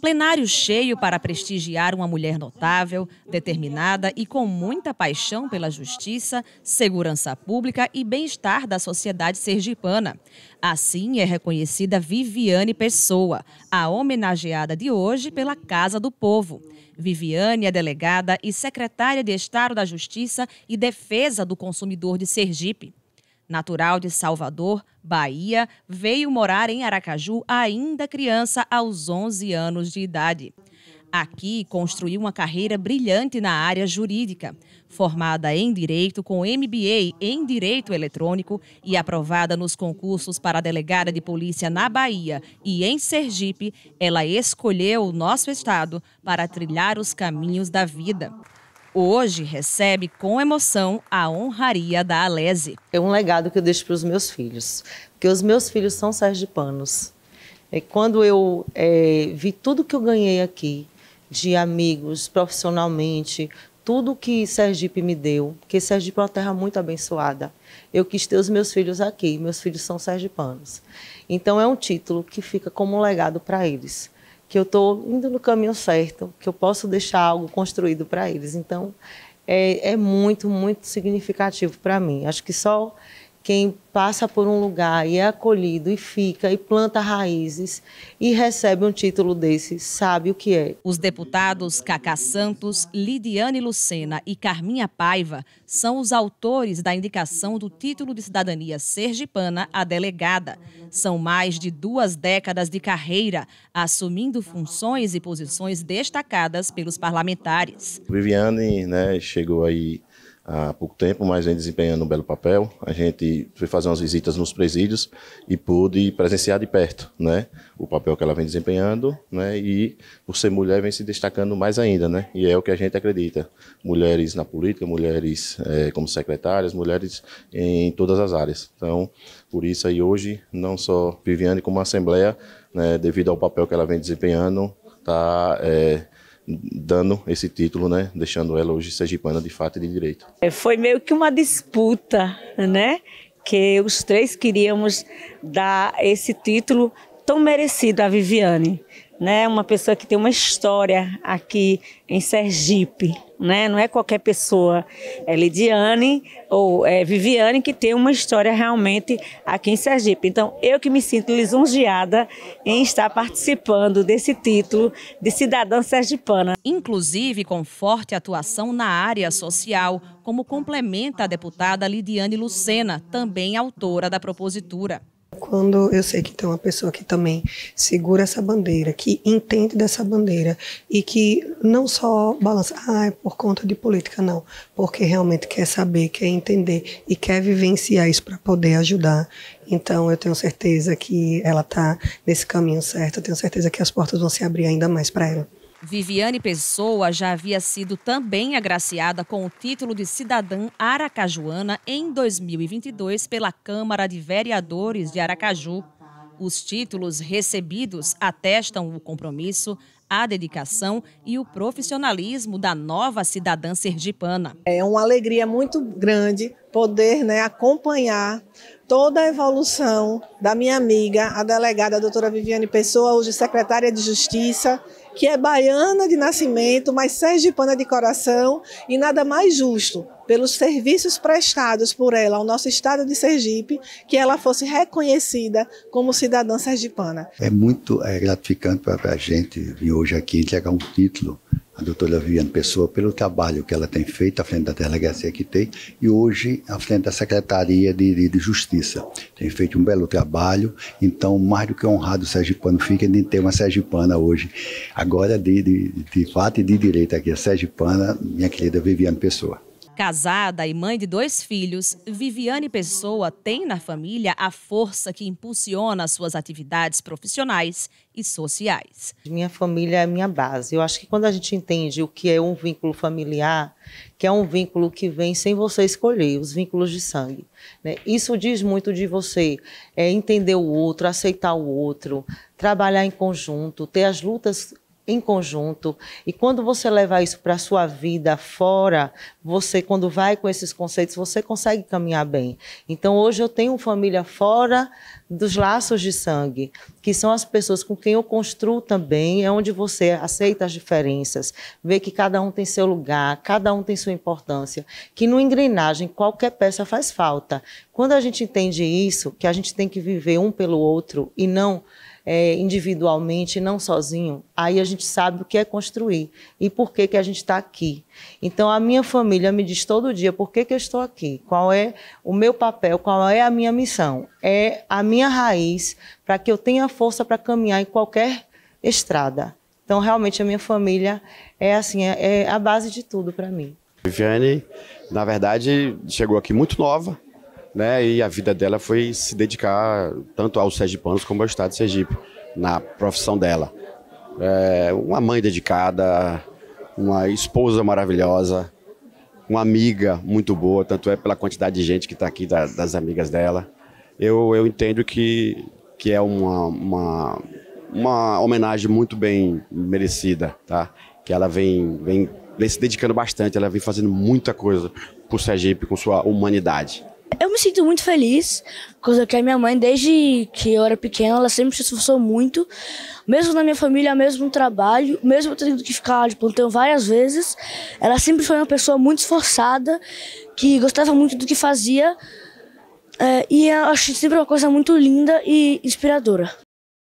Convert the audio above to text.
Plenário cheio para prestigiar uma mulher notável, determinada e com muita paixão pela justiça, segurança pública e bem-estar da sociedade sergipana. Assim é reconhecida Viviane Pessoa, a homenageada de hoje pela Casa do Povo. Viviane é delegada e secretária de Estado da Justiça e Defesa do Consumidor de Sergipe. Natural de Salvador, Bahia, veio morar em Aracaju ainda criança aos 11 anos de idade. Aqui construiu uma carreira brilhante na área jurídica. Formada em Direito com MBA em Direito Eletrônico e aprovada nos concursos para delegada de polícia na Bahia e em Sergipe, ela escolheu o nosso estado para trilhar os caminhos da vida hoje recebe com emoção a honraria da Alese. É um legado que eu deixo para os meus filhos, porque os meus filhos são sergipanos. E é, quando eu é, vi tudo que eu ganhei aqui, de amigos, profissionalmente, tudo que Sergipe me deu, porque Sergipe é uma terra muito abençoada. Eu quis ter os meus filhos aqui, meus filhos são sergipanos. Então é um título que fica como um legado para eles que eu estou indo no caminho certo, que eu posso deixar algo construído para eles. Então, é, é muito, muito significativo para mim. Acho que só quem passa por um lugar e é acolhido e fica e planta raízes e recebe um título desse, sabe o que é. Os deputados Cacá Santos, Lidiane Lucena e Carminha Paiva são os autores da indicação do título de cidadania sergipana à delegada. São mais de duas décadas de carreira, assumindo funções e posições destacadas pelos parlamentares. Viviane né, chegou aí há pouco tempo, mas vem desempenhando um belo papel. A gente foi fazer umas visitas nos presídios e pude presenciar de perto, né, o papel que ela vem desempenhando, né, e por ser mulher vem se destacando mais ainda, né, e é o que a gente acredita. Mulheres na política, mulheres é, como secretárias, mulheres em todas as áreas. Então, por isso aí hoje, não só Viviane como a Assembleia, né, devido ao papel que ela vem desempenhando, está é, dando esse título, né, deixando ela hoje sergipana de fato e de direito. É, foi meio que uma disputa, né, que os três queríamos dar esse título tão merecido à Viviane, né, uma pessoa que tem uma história aqui em Sergipe, né? Não é qualquer pessoa. É Lidiane ou é Viviane que tem uma história realmente aqui em Sergipe. Então, eu que me sinto lisonjeada em estar participando desse título de cidadã sergipana. Inclusive com forte atuação na área social, como complementa a deputada Lidiane Lucena, também autora da propositura quando eu sei que tem uma pessoa que também segura essa bandeira, que entende dessa bandeira e que não só balança, ah, é por conta de política, não, porque realmente quer saber, quer entender e quer vivenciar isso para poder ajudar. Então, eu tenho certeza que ela está nesse caminho certo, eu tenho certeza que as portas vão se abrir ainda mais para ela. Viviane Pessoa já havia sido também agraciada com o título de cidadã aracajuana em 2022 pela Câmara de Vereadores de Aracaju. Os títulos recebidos atestam o compromisso, a dedicação e o profissionalismo da nova cidadã sergipana. É uma alegria muito grande poder né, acompanhar toda a evolução da minha amiga, a delegada a doutora Viviane Pessoa, hoje secretária de Justiça que é baiana de nascimento, mas sergipana de coração e nada mais justo pelos serviços prestados por ela ao nosso estado de Sergipe, que ela fosse reconhecida como cidadã sergipana. É muito é, gratificante para a gente vir hoje aqui entregar um título a doutora Viviane Pessoa pelo trabalho que ela tem feito à frente da delegacia que tem e hoje à frente da Secretaria de, de, Justiça. Tem feito um belo trabalho, então mais do que honrado o Sergipano fica de ter uma Sergipana hoje, agora de, de, de fato e de direito aqui, a Sergipana, minha querida Viviane Pessoa. Casada e mãe de dois filhos, Viviane Pessoa tem na família a força que impulsiona suas atividades profissionais e sociais. Minha família é minha base. Eu acho que quando a gente entende o que é um vínculo familiar, que é um vínculo que vem sem você escolher, os vínculos de sangue. Né? Isso diz muito de você é, entender o outro, aceitar o outro, trabalhar em conjunto, ter as lutas em conjunto. E quando você levar isso para a sua vida fora, você, quando vai com esses conceitos, você consegue caminhar bem. Então, hoje eu tenho família fora dos laços de sangue, que são as pessoas com quem eu construo também, é onde você aceita as diferenças, vê que cada um tem seu lugar, cada um tem sua importância, que no engrenagem qualquer peça faz falta. Quando a gente entende isso, que a gente tem que viver um pelo outro e não é, individualmente, não sozinho, aí a gente sabe o que é construir e por que, que a gente está aqui. Então, a minha família me diz todo dia por que, que eu estou aqui, qual é o meu papel, qual é a minha missão, é a minha raiz para que eu tenha força para caminhar em qualquer estrada. Então, realmente, a minha família é assim, é, é a base de tudo para mim. Viviane, na verdade, chegou aqui muito nova, né? E a vida dela foi se dedicar tanto aos sergipanos como ao estado de Sergipe, na profissão dela. É, uma mãe dedicada, uma esposa maravilhosa, uma amiga muito boa, tanto é pela quantidade de gente que está aqui, da, das amigas dela. Eu, eu entendo que, que é uma, uma, uma homenagem muito bem merecida, tá? Que ela vem, vem, vem se dedicando bastante, ela vem fazendo muita coisa por Sergipe, com sua humanidade. Eu me sinto muito feliz, coisa que a minha mãe, desde que eu era pequena, ela sempre se esforçou muito. Mesmo na minha família, mesmo no trabalho, mesmo tendo que ficar de plantão várias vezes, ela sempre foi uma pessoa muito esforçada, que gostava muito do que fazia. É, e eu acho sempre uma coisa muito linda e inspiradora.